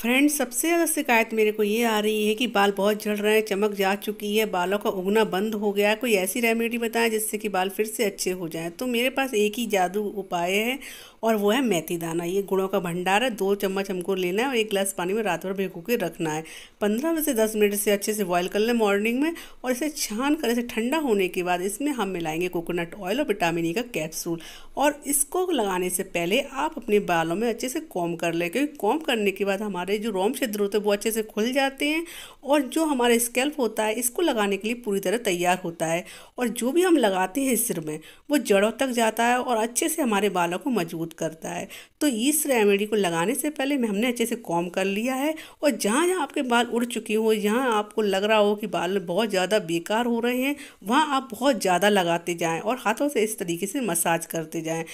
friends सबसे ज़्यादा शिकायत मेरे को ये आ रही है कि बाल बहुत झड़ रहे हैं चमक जा चुकी है बालों का उगना बंद हो गया है कोई ऐसी रेमेडी बताएं जिससे कि बाल फिर से अच्छे हो जाएं तो मेरे पास एक ही जादू उपाय है और वो है मेथी दाना ये गुड़ों का भंडार है दो चम्मच हमको लेना है और एक गिलास पानी में रात भर भिगो के रखना है पंद्रह से दस मिनट से अच्छे से बॉयल कर लें मॉर्निंग में और इसे छान कर इसे ठंडा होने के बाद इसमें हम मिलाएंगे कोकोनट ऑयल और विटामिन ई e का कैप्सूल और इसको लगाने से पहले आप अपने बालों में अच्छे से कॉम कर लें क्योंकि कॉम करने के बाद हमारे हमारे जो रोम छिद्र होते हैं वो अच्छे से खुल जाते हैं और जो हमारा स्कैल्प होता है इसको लगाने के लिए पूरी तरह तैयार होता है और जो भी हम लगाते हैं सिर में वो जड़ों तक जाता है और अच्छे से हमारे बालों को मजबूत करता है तो इस रेमेडी को लगाने से पहले हमने अच्छे से कॉम कर लिया है और जहाँ जहाँ आपके बाल उड़ चुके हो जहाँ आपको लग रहा हो कि बाल बहुत ज़्यादा बेकार हो रहे हैं वहाँ आप बहुत ज़्यादा लगाते जाएँ और हाथों से इस तरीके से मसाज करते जाएँ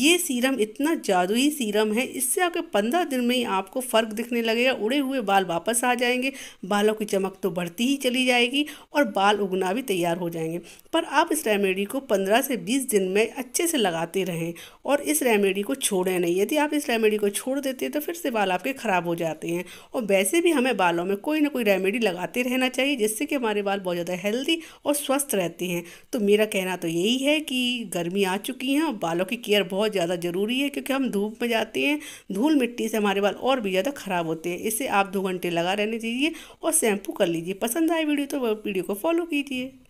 ये सीरम इतना जादुई सीरम है इससे आपके पंद्रह दिन में ही आपको फ़र्क दिखने करने लगेगा उड़े हुए बाल वापस आ जाएंगे बालों की चमक तो बढ़ती ही चली जाएगी और बाल उगना भी तैयार हो जाएंगे पर आप इस रेमेडी को पंद्रह से बीस दिन में अच्छे से लगाते रहें और इस रेमेडी को छोड़ें नहीं यदि आप इस रेमेडी को छोड़ देते हैं तो फिर से बाल आपके ख़राब हो जाते हैं और वैसे भी हमें बालों में कोई ना कोई रेमेडी लगाते रहना चाहिए जिससे कि हमारे बाल बहुत ज़्यादा हेल्दी और स्वस्थ रहते हैं तो मेरा कहना तो यही है कि गर्मी आ चुकी है और बालों की केयर बहुत ज़्यादा ज़रूरी है क्योंकि हम धूप में जाते हैं धूल मिट्टी से हमारे बाल और भी ज़्यादा ख़राब होते हैं इसे आप दो घंटे लगा रहने दीजिए और शैम्पू कर लीजिए पसंद आए वीडियो तो वीडियो को फॉलो कीजिए